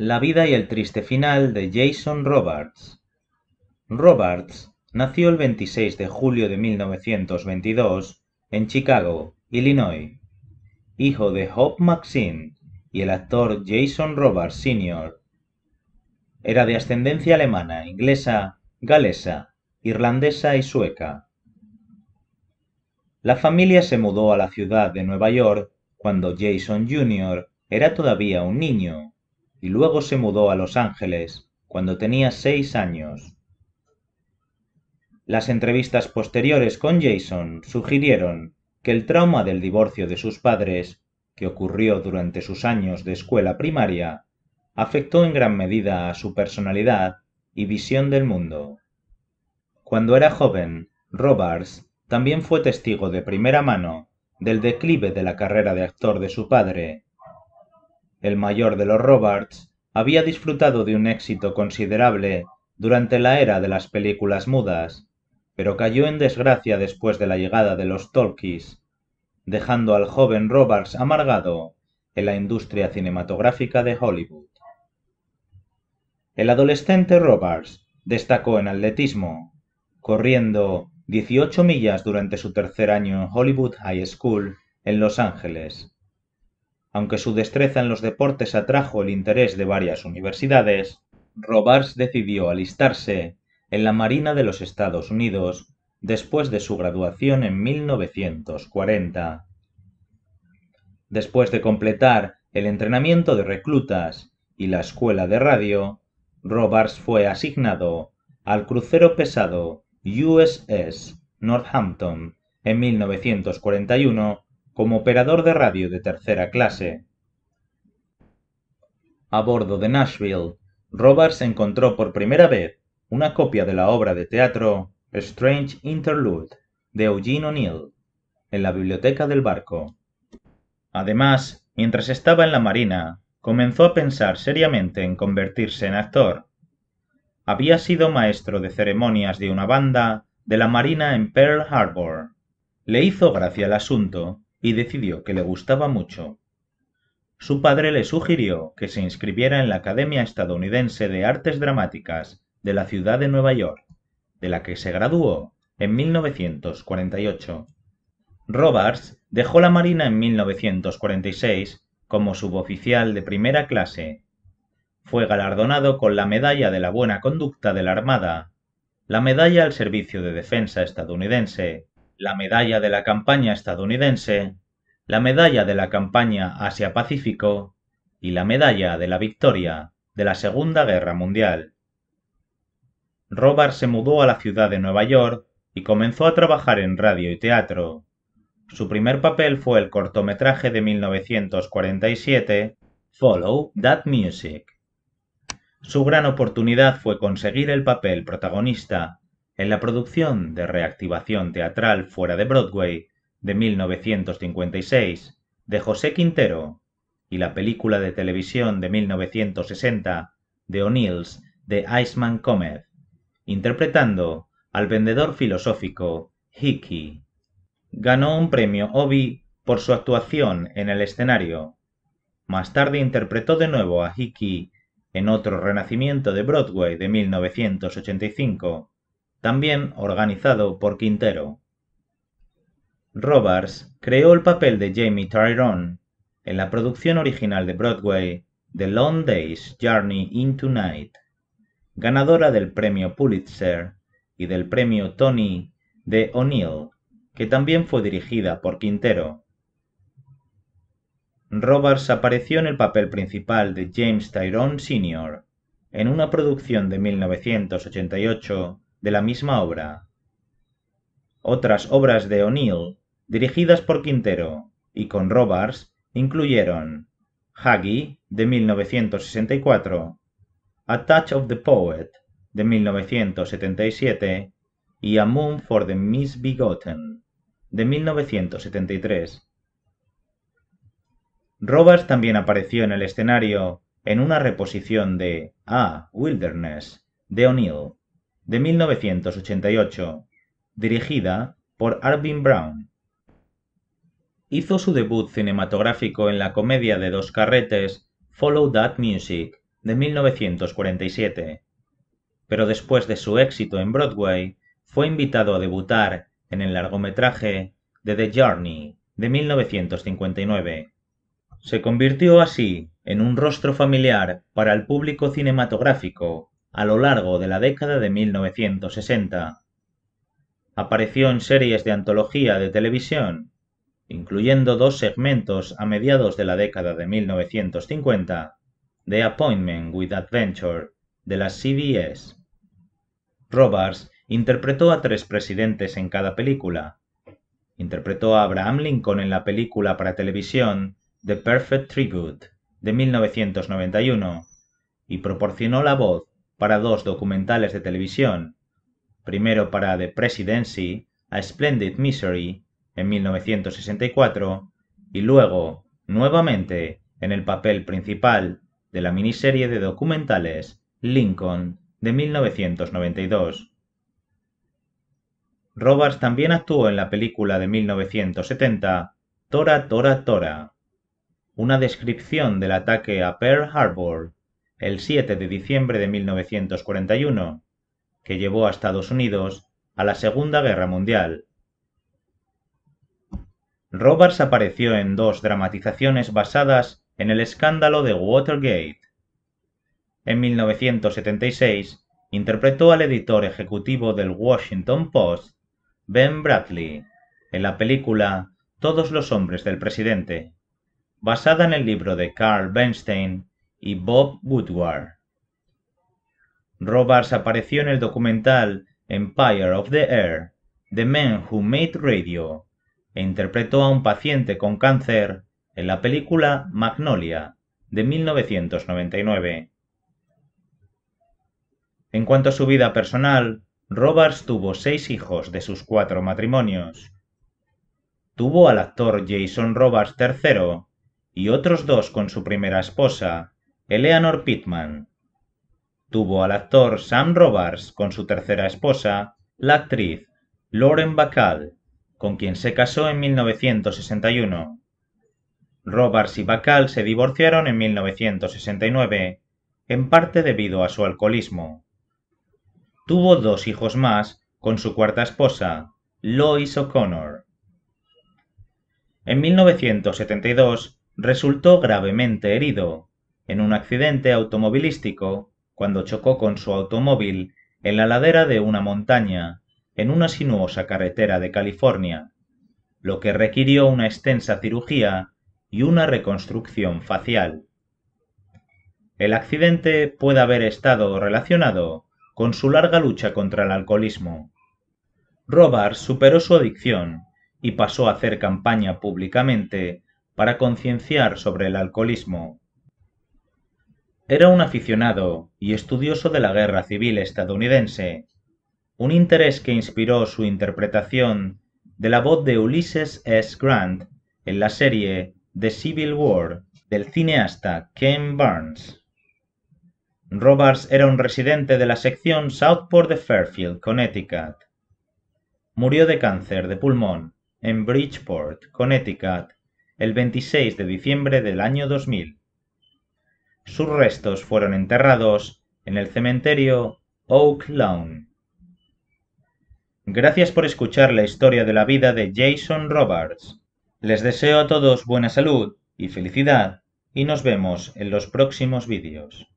La vida y el triste final de Jason ROBERTS Roberts nació el 26 de julio de 1922 en Chicago, Illinois, hijo de Hope Maxine y el actor Jason Roberts Sr. Era de ascendencia alemana, inglesa, galesa, irlandesa y sueca. La familia se mudó a la ciudad de Nueva York cuando Jason Jr. era todavía un niño y luego se mudó a Los Ángeles cuando tenía seis años. Las entrevistas posteriores con Jason sugirieron que el trauma del divorcio de sus padres, que ocurrió durante sus años de escuela primaria, afectó en gran medida a su personalidad y visión del mundo. Cuando era joven, Roberts también fue testigo de primera mano del declive de la carrera de actor de su padre el mayor de los Roberts había disfrutado de un éxito considerable durante la era de las películas mudas, pero cayó en desgracia después de la llegada de los talkies, dejando al joven Roberts amargado en la industria cinematográfica de Hollywood. El adolescente Roberts destacó en atletismo, corriendo 18 millas durante su tercer año en Hollywood High School en Los Ángeles, aunque su destreza en los deportes atrajo el interés de varias universidades, Robards decidió alistarse en la Marina de los Estados Unidos después de su graduación en 1940. Después de completar el entrenamiento de reclutas y la escuela de radio, Robards fue asignado al crucero pesado USS Northampton en 1941 como operador de radio de tercera clase. A bordo de Nashville, Roberts encontró por primera vez una copia de la obra de teatro Strange Interlude de Eugene O'Neill en la biblioteca del barco. Además, mientras estaba en la marina, comenzó a pensar seriamente en convertirse en actor. Había sido maestro de ceremonias de una banda de la marina en Pearl Harbor. Le hizo gracia el asunto y decidió que le gustaba mucho. Su padre le sugirió que se inscribiera en la Academia Estadounidense de Artes Dramáticas de la ciudad de Nueva York, de la que se graduó en 1948. Roberts dejó la Marina en 1946 como suboficial de primera clase. Fue galardonado con la Medalla de la Buena Conducta de la Armada, la Medalla al Servicio de Defensa estadounidense la Medalla de la Campaña Estadounidense, la Medalla de la Campaña Asia-Pacífico y la Medalla de la Victoria de la Segunda Guerra Mundial. Robert se mudó a la ciudad de Nueva York y comenzó a trabajar en radio y teatro. Su primer papel fue el cortometraje de 1947, Follow That Music. Su gran oportunidad fue conseguir el papel protagonista en la producción de reactivación teatral fuera de Broadway de 1956 de José Quintero y la película de televisión de 1960 de O'Neill's de Iceman Comet, interpretando al vendedor filosófico Hickey. Ganó un premio Obi por su actuación en el escenario. Más tarde interpretó de nuevo a Hickey en otro renacimiento de Broadway de 1985 también organizado por Quintero. Roberts creó el papel de Jamie Tyrone en la producción original de Broadway The Long Day's Journey into Night, ganadora del premio Pulitzer y del premio Tony de O'Neill, que también fue dirigida por Quintero. Roberts apareció en el papel principal de James Tyrone Sr. en una producción de 1988 de la misma obra. Otras obras de O'Neill, dirigidas por Quintero y con Robards, incluyeron Haggy, de 1964, A Touch of the Poet, de 1977, y A Moon for the Misbegotten, de 1973. Robards también apareció en el escenario en una reposición de A Wilderness de O'Neill de 1988, dirigida por Arvin Brown. Hizo su debut cinematográfico en la comedia de dos carretes Follow That Music de 1947, pero después de su éxito en Broadway fue invitado a debutar en el largometraje de The Journey de 1959. Se convirtió así en un rostro familiar para el público cinematográfico a lo largo de la década de 1960. Apareció en series de antología de televisión, incluyendo dos segmentos a mediados de la década de 1950 The Appointment with Adventure de la CBS. Roberts interpretó a tres presidentes en cada película. Interpretó a Abraham Lincoln en la película para televisión The Perfect Tribute de 1991 y proporcionó la voz para dos documentales de televisión, primero para The Presidency, A Splendid Misery, en 1964, y luego, nuevamente, en el papel principal de la miniserie de documentales Lincoln de 1992. Roberts también actuó en la película de 1970 Tora Tora Tora, una descripción del ataque a Pearl Harbor el 7 de diciembre de 1941, que llevó a Estados Unidos a la Segunda Guerra Mundial. Roberts apareció en dos dramatizaciones basadas en el escándalo de Watergate. En 1976 interpretó al editor ejecutivo del Washington Post, Ben Bradley, en la película Todos los hombres del presidente, basada en el libro de Carl Bernstein y Bob Woodward. Roberts apareció en el documental Empire of the Air, The Man Who Made Radio, e interpretó a un paciente con cáncer en la película Magnolia, de 1999. En cuanto a su vida personal, Roberts tuvo seis hijos de sus cuatro matrimonios. Tuvo al actor Jason Roberts III y otros dos con su primera esposa, Eleanor Pittman. Tuvo al actor Sam Roberts con su tercera esposa, la actriz Lauren Bacall, con quien se casó en 1961. Roberts y Bacall se divorciaron en 1969, en parte debido a su alcoholismo. Tuvo dos hijos más con su cuarta esposa, Lois O'Connor. En 1972 resultó gravemente herido en un accidente automovilístico cuando chocó con su automóvil en la ladera de una montaña, en una sinuosa carretera de California, lo que requirió una extensa cirugía y una reconstrucción facial. El accidente puede haber estado relacionado con su larga lucha contra el alcoholismo. Robards superó su adicción y pasó a hacer campaña públicamente para concienciar sobre el alcoholismo, era un aficionado y estudioso de la guerra civil estadounidense, un interés que inspiró su interpretación de la voz de Ulysses S. Grant en la serie The Civil War del cineasta Ken Burns. Roberts era un residente de la sección Southport de Fairfield, Connecticut. Murió de cáncer de pulmón en Bridgeport, Connecticut, el 26 de diciembre del año 2000. Sus restos fueron enterrados en el cementerio Oak Lawn. Gracias por escuchar la historia de la vida de Jason Roberts. Les deseo a todos buena salud y felicidad y nos vemos en los próximos vídeos.